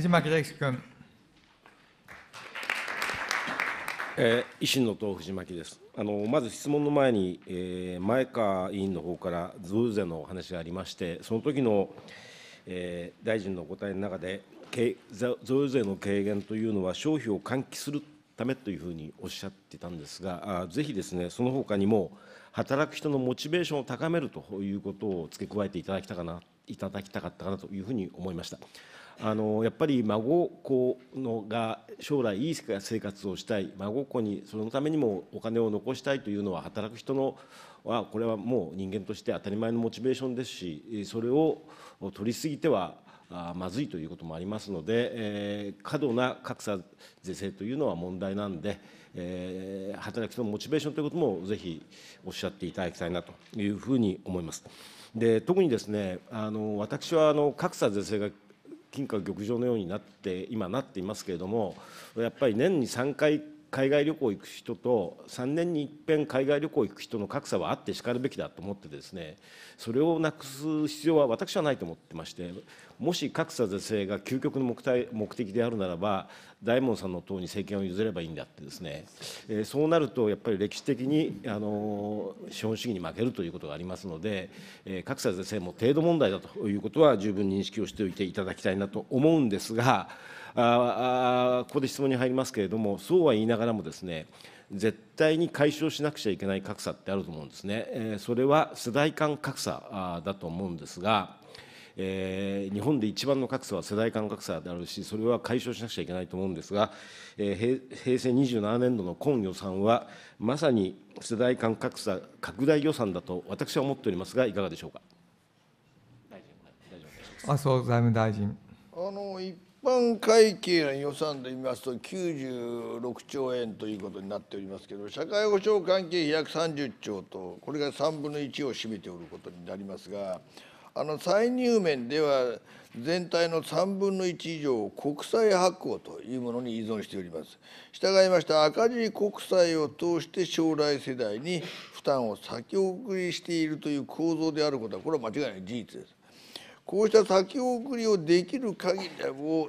藤巻大樹君。えー、維新の党藤巻です。あのまず質問の前に、えー、前川委員の方から増税のお話がありまして、その時の、えー、大臣のお答えの中で、増税の軽減というのは消費を喚起するためというふうにおっしゃってたんですが、あぜひですねその他にも働く人のモチベーションを高めるということを付け加えていただきたかないただきたかったかなというふうに思いました。あのやっぱり孫子のが将来いい生活をしたい孫子にそのためにもお金を残したいというのは働く人のはこれはもう人間として当たり前のモチベーションですしそれを取り過ぎてはまずいということもありますので、えー、過度な格差是正というのは問題なんで、えー、働き人のモチベーションということもぜひおっしゃっていただきたいなというふうに思います。で特にですねあの私はあの格差是正が金閣玉城のようになって今なっていますけれどもやっぱり年に3回海外旅行行く人と3年にいっぺん海外旅行行く人の格差はあってしかるべきだと思ってですねそれをなくす必要は私はないと思ってましてもし格差是正が究極の目的目的であるならば大門さんの党に政権を譲ればいいんだってですね、えー、そうなるとやっぱり歴史的にあの資本主義に負けるということがありますので、えー、格差是正も程度問題だということは十分認識をしておいていただきたいなと思うんですが。ああここで質問に入りますけれどもそうは言いながらもですね絶対に解消しなくちゃいけない格差ってあると思うんですね、えー、それは世代間格差だと思うんですが、えー、日本で一番の格差は世代間格差であるしそれは解消しなくちゃいけないと思うんですが、えー、平成27年度の今予算はまさに世代間格差拡大予算だと私は思っておりますがいかがでしょうか。麻生財務大臣。あの一般会計の予算で見ますと96兆円ということになっておりますけど社会保障関係費約30兆とこれが3分の1を占めておることになりますがあの歳入面では全体の3分の1以上を国債発行というものに依存しております従いまして赤字国債を通して将来世代に負担を先送りしているという構造であることはこれは間違いない事実ですこうした先送りをできる限りを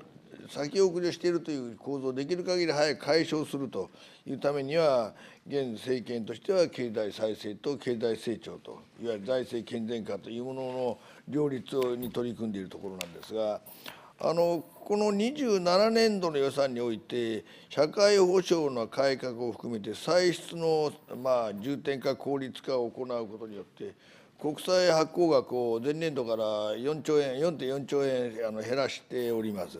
先送りをしているという構造をできる限り早く解消するというためには現政権としては経済再生と経済成長といわゆる財政健全化というものの両立に取り組んでいるところなんですがあのこの27年度の予算において社会保障の改革を含めて歳出の、まあ、重点化効率化を行うことによって国債発行額を前年度から4兆円4.4兆円あの減らしております。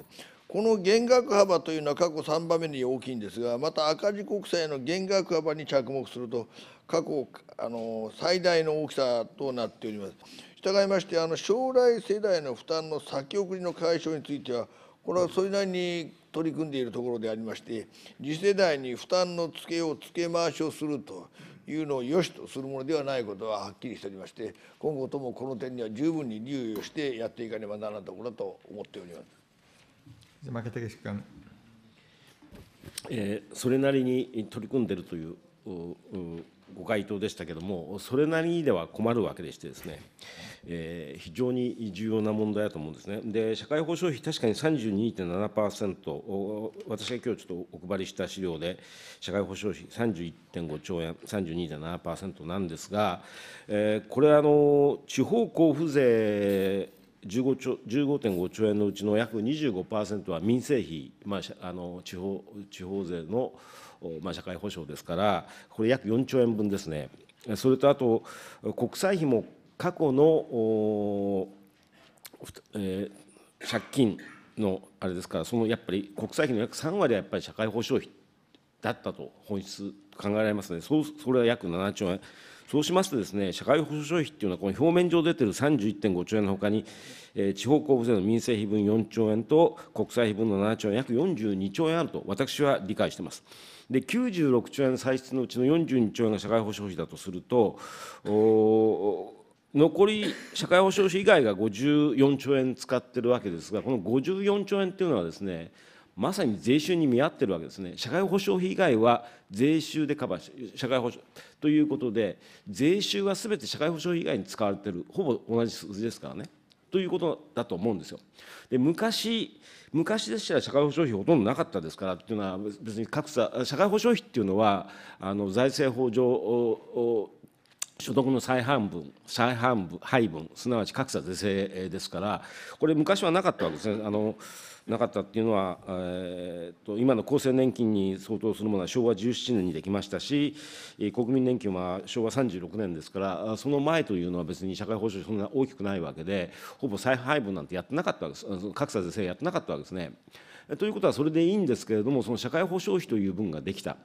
この減額幅というのは過去3番目に大きいんですがまた赤字国債の減額幅に着目すると過去あの最大の大きさとなっております。従いましてあの将来世代の負担の先送りの解消についてはこれはそれなりに取り組んでいるところでありまして次世代に負担のつけをつけ回しをするというのを良しとするものではないことははっきりしておりまして今後ともこの点には十分に留意をしてやっていかねばならないところだと思っております。山家武君えー、それなりに取り組んでいるというご回答でしたけれども、それなりにでは困るわけでしてですね、えー、非常に重要な問題だと思うんですね。で、社会保障費、確かに32.7%、私が今日ちょっとお配りした資料で、社会保障費31.5兆円、32.7%なんですが、えー、これあの、地方交付税15兆15.5兆円のうちの約25%は民生費、まあ、あの地方地方税のまあ、社会保障ですから、これ約4兆円分ですね。それとあと、国債費も過去の、えー、借金のあれですから、そのやっぱり国債費の約3割はやっぱり社会保障費だったと本質考えられますの、ね、でそうそれは約7兆円そうしますとですね社会保障費というのはこの表面上出ている31.5兆円のほかに、えー、地方交付税の民生費分4兆円と国債費分の7兆円約42兆円あると私は理解してます。で96兆円歳出のうちの42兆円が社会保障費だとすると残り社会保障費以外が54兆円使ってるわけですがこの54兆円っていうのはですねまさに税収に見合ってるわけですね。社会保障費以外は税収でカバーし、社会保障ということで、税収はすべて社会保障費以外に使われてる、ほぼ同じ数字ですからね。ということだと思うんですよ。で昔昔でしたら社会保障費ほとんどなかったですからっていうのは別に格差社会保障費っていうのはあの財政法上所得の再半分、再半分配分、すなわち格差是正ですから、これ、昔はなかったわけですね。あのなかったっていうのは、えーと、と今の厚生年金に相当するものは昭和17年にできましたし、国民年金は昭和36年ですから、その前というのは別に社会保障、そんな大きくないわけで、ほぼ再配分なんてやってなかったわけです、格差是正やってなかったわけですね。ということは、それでいいんですけれども、その社会保障費という分ができた。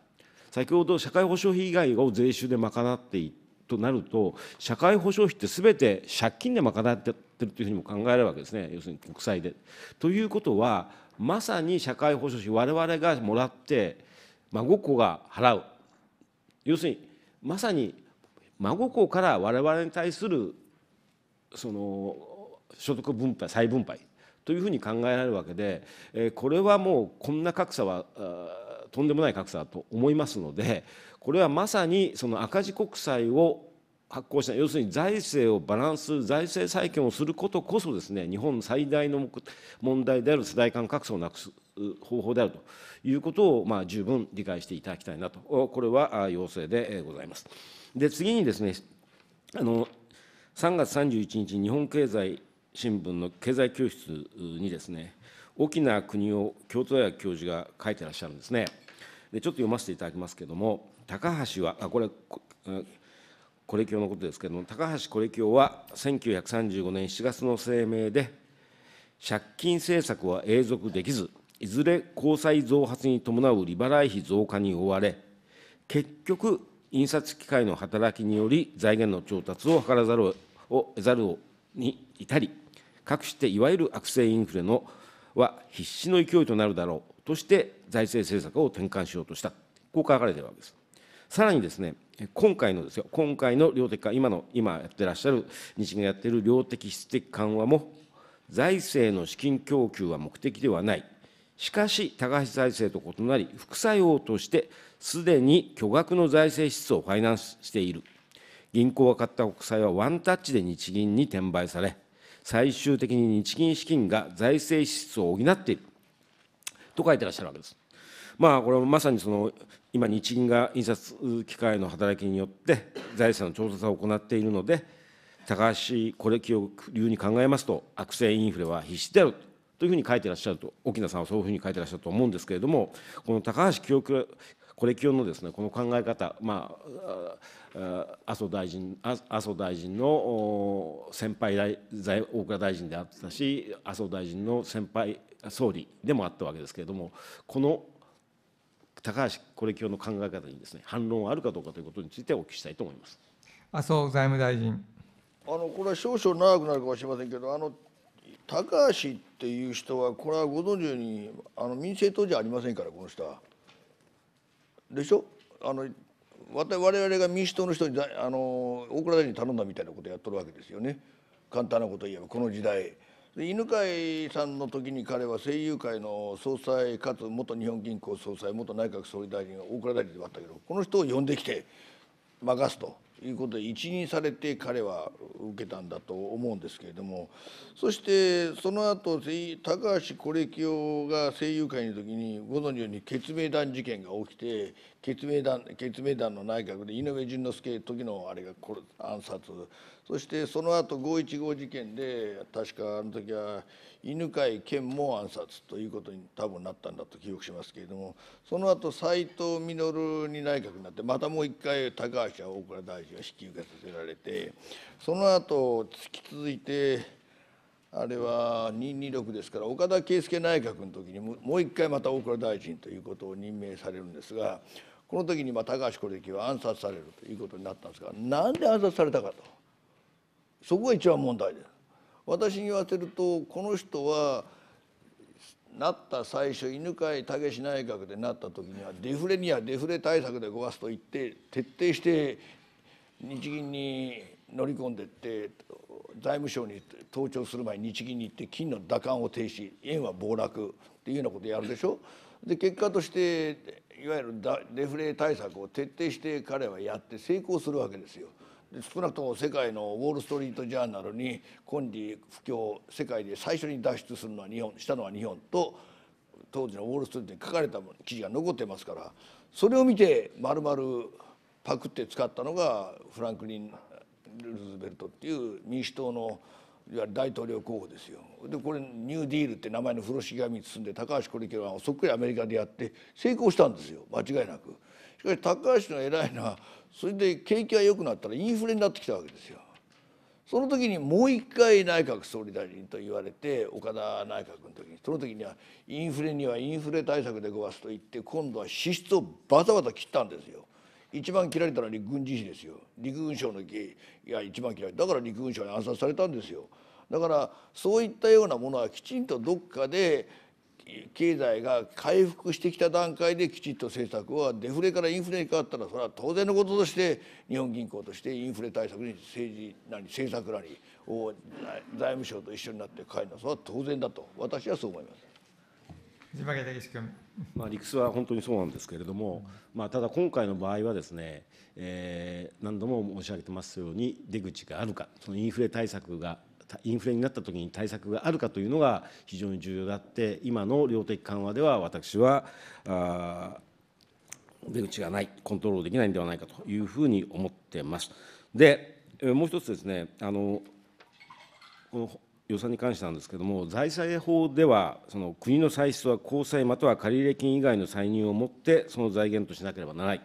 先ほど社会保障費以外を税収で賄っていってとなると社会保障費ってすべて借金で賄ってるというふうにも考えられるわけですね要するに国債で。ということはまさに社会保障費われわれがもらって孫子が払う要するにまさに孫子からわれわれに対するその所得分配再分配というふうに考えられるわけでこれはもうこんな格差はとんでもない格差だと思いますのでこれはまさにその赤字国債を発行した要するに財政をバランス財政再建をすることこそですね日本最大の問題である世代間格差をなくす方法であるということを、まあ、十分理解していただきたいなとこれは要請でございます。で次にですねあの3月31日日本経済新聞の経済教室にですね沖縄国を京都大学教授が書いてらっしゃるんですね。でちょっと読ませていただきますけれども高橋はあこれこれ教のことですけれども高橋これ教は1935年7月の声明で借金政策は永続できずいずれ交債増発に伴う利払い費増加に追われ結局印刷機械の働きにより財源の調達を図らざるを得ざるに至りかくしていわゆる悪性インフレのは必死の勢いとなるだろうとして財政政策を転換しようとした、こう書かれているわけです。さらにですね、今回のですよ、今回の量的化、今の、今やってらっしゃる、日銀がやっている量的質的緩和も、財政の資金供給は目的ではない。しかし、高橋財政と異なり、副作用として、すでに巨額の財政支出をファイナンスしている。銀行が買った国債はワンタッチで日銀に転売され、最終的に日銀資金が財政支出を補っている。と書いてらっしゃるわけです。まあ、これはまさにその今日銀が印刷機械の働きによって財産の調査を行っているので高橋これを理由に考えますと悪性インフレは必至であるというふうに書いてらっしゃると沖縄さんはそういうふうに書いてらっしゃると思うんですけれどもこの高橋清これきよのですねこの考え方、まあ、麻生大臣麻生大臣の先輩大大倉大臣であったし麻生大臣の先輩総理でもあったわけですけれどもこの高橋これきよの考え方にですね反論はあるかどうかということについてお聞きしたいと思います。麻生財務大臣あのこれは少々長くなるかもしれませんけどあの高橋っていう人はこれはご存知のようにあの民政党じゃありませんからこの人はでしょあの我々が民主党の人にあの大蔵大臣に頼んだみたいなことやっとるわけですよね簡単なこと言えばこの時代犬飼さんの時に彼は声優界の総裁かつ元日本銀行総裁元内閣総理大臣大蔵大臣ではあったけどこの人を呼んできて任すということで一任されて彼は受けたんだと思うんですけれどもそしてその後高橋是清が声優会の時にご存じのように決命弾事件が起きて決命団決命団の内閣で井上淳之介時のあれが暗殺そしてその後五一五事件で確かあの時は犬飼健も暗殺ということに多分なったんだと記憶しますけれどもその後斎藤稔に内閣になってまたもう一回高橋は大蔵大臣が引き受けさせられてその後突き続いてあれは226ですから岡田圭介内閣の時にもう一回また大蔵大臣ということを任命されるんですがこの時にまあ高橋光樹は暗殺されるということになったんですがなんで暗殺されたかとそこが一番問題です。私に言わせるとこの人はなった最初犬飼武内閣でなった時にはデフレにはデフレ対策で壊すと言って徹底して日銀に乗り込んでって財務省に登庁する前に日銀に行って金の打艦を停止円は暴落っていうようなことやるでしょ。で結果としていわゆるデフレ対策を徹底して彼はやって成功するわけですよ。少なくとも世界のウォール・ストリート・ジャーナルに今利不況世界で最初に脱出するのは日本したのは日本と当時のウォール・ストリートに書かれた記事が残ってますからそれを見て丸々パクって使ったのがフランクリン・ルーズベルトっていう民主党のいや大統領候補ですよでこれニューディールって名前の風呂敷紙に包んで高橋是樹はそっくりアメリカでやって成功したんですよ間違いなく。しかし高橋の偉いのはそれで景気が良くなったらインフレになってきたわけですよ。その時にもう一回内閣総理大臣と言われて岡田内閣の時にその時にはインフレにはインフレ対策でごわすと言って今度は支出をバタバタ切ったんですよ。一番られたら陸軍自死ですよ陸軍省のいや一番嫌いだから陸軍省に暗殺されたんですよだからそういったようなものはきちんとどっかで経済が回復してきた段階できちっと政策はデフレからインフレに変わったらそれは当然のこととして日本銀行としてインフレ対策に政治なり政策なりを財務省と一緒になって変えるのはそれは当然だと私はそう思います。藤巻武史君。まあ、理屈は本当にそうなんですけれども、まあ、ただ今回の場合はですね、えー、何度も申し上げてますように出口があるかそのインフレ対策がインフレになった時に対策があるかというのが非常に重要であって今の量的緩和では私はあ出口がないコントロールできないんではないかというふうに思ってます。でもう一つですねあのこの予算に関してなんですけれども、財政法では、その国の歳出は公債または借入金以外の歳入をもって、その財源としなければならない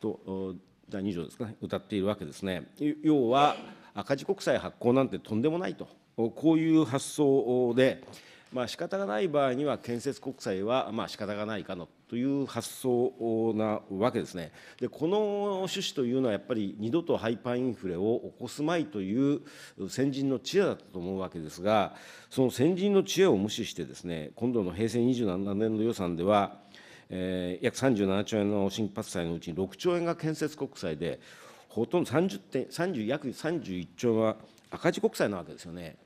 と、第2条ですかね、歌っているわけですね。要は、赤字国債発行なんてとんでもないと、こういう発想で、まあ仕方がない場合には建設国債はまあ仕方がないかのという発想なわけですね。でこの趣旨というのはやっぱり二度とハイパーインフレを起こすまいという先人の知恵だったと思うわけですがその先人の知恵を無視してですね今度の平成27年度予算では、えー、約37兆円の新発債のうちに6兆円が建設国債でほとんど30点30約31兆円は赤字国債なわけですよね。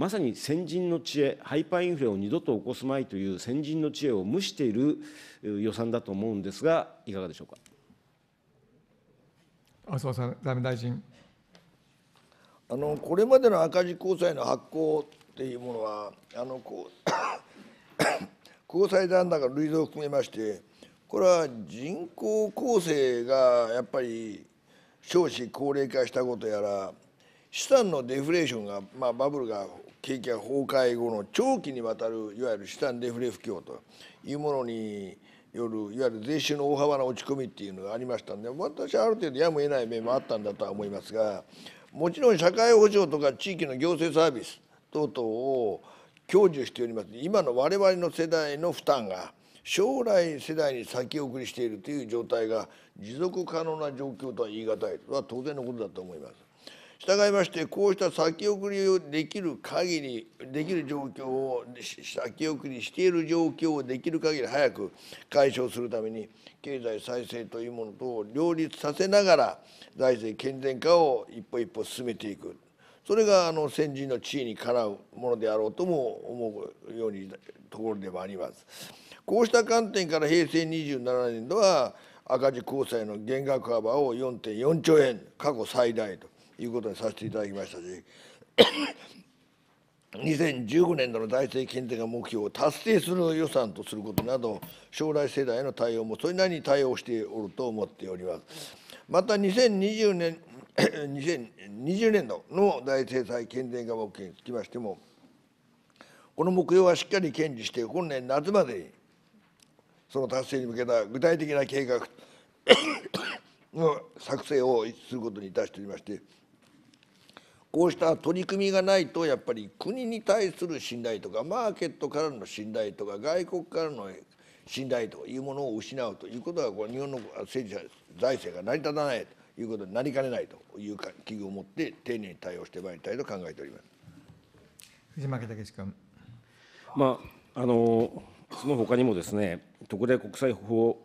まさに先人の知恵ハイパーインフレを二度と起こすまいという先人の知恵を無している予算だと思うんですがいかがでしょうか麻生さん財務大臣あのこれまでの赤字公債の発行っていうものはあのこう公債残高累増を含めましてこれは人口構成がやっぱり少子高齢化したことやら資産のデフレーションが、まあ、バブルが景気が崩壊後の長期にわたるいわゆる資産デフレ不況というものによるいわゆる税収の大幅な落ち込みっていうのがありましたんで私はある程度やむを得ない面もあったんだとは思いますがもちろん社会保障とか地域の行政サービス等々を享受しております今の我々の世代の負担が将来世代に先送りしているという状態が持続可能な状況とは言い難いは当然のことだと思います。従いましてこうした先送りをできる限りできる状況を先送りしている状況をできる限り早く解消するために経済再生というものと両立させながら財政健全化を一歩一歩進めていくそれがあの先人の地位にかなうものであろうとも思うようにところでもあります。こうした観点から平成27年度は赤字公債の減額幅を4.4兆円過去最大ということにさせていただきましたし2015 年度の財政検定が目標を達成する予算とすることなど将来世代への対応もそれなりに対応しておると思っておりますまた2020年2020 年度の財政再健全化目標につきましてもこの目標はしっかり堅持して本年夏までにその達成に向けた具体的な計画 の作成をすることにいたしておりましてこうした取り組みがないとやっぱり国に対する信頼とかマーケットからの信頼とか外国からの信頼というものを失うということがこ日本の政治財政が成り立たないということになりかねないという危惧を持って丁寧に対応してまいりたいと考えております藤巻武君。まああのその他にもですね特例国際法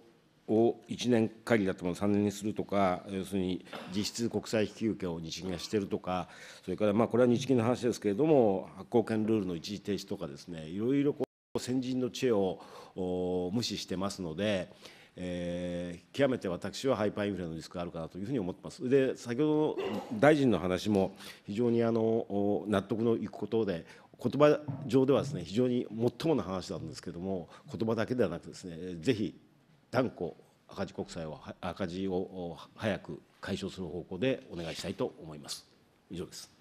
を1年限りだとも3年にするとか、要するに実質国債引き受けを日銀がしてるとか、それからまあこれは日銀の話ですけれども、発行権ルールの一時停止とかですね、いろいろこう先人の知恵を無視してますので、えー、極めて私はハイパーインフレのリスクがあるかなというふうに思ってます。で、先ほどの大臣の話も、非常にあの納得のいくことで、言葉上ではですね、非常に最もな話なんですけれども、言葉だけではなくですね、ぜひ断固赤字国債を赤字を早く解消する方向でお願いしたいと思います。以上です。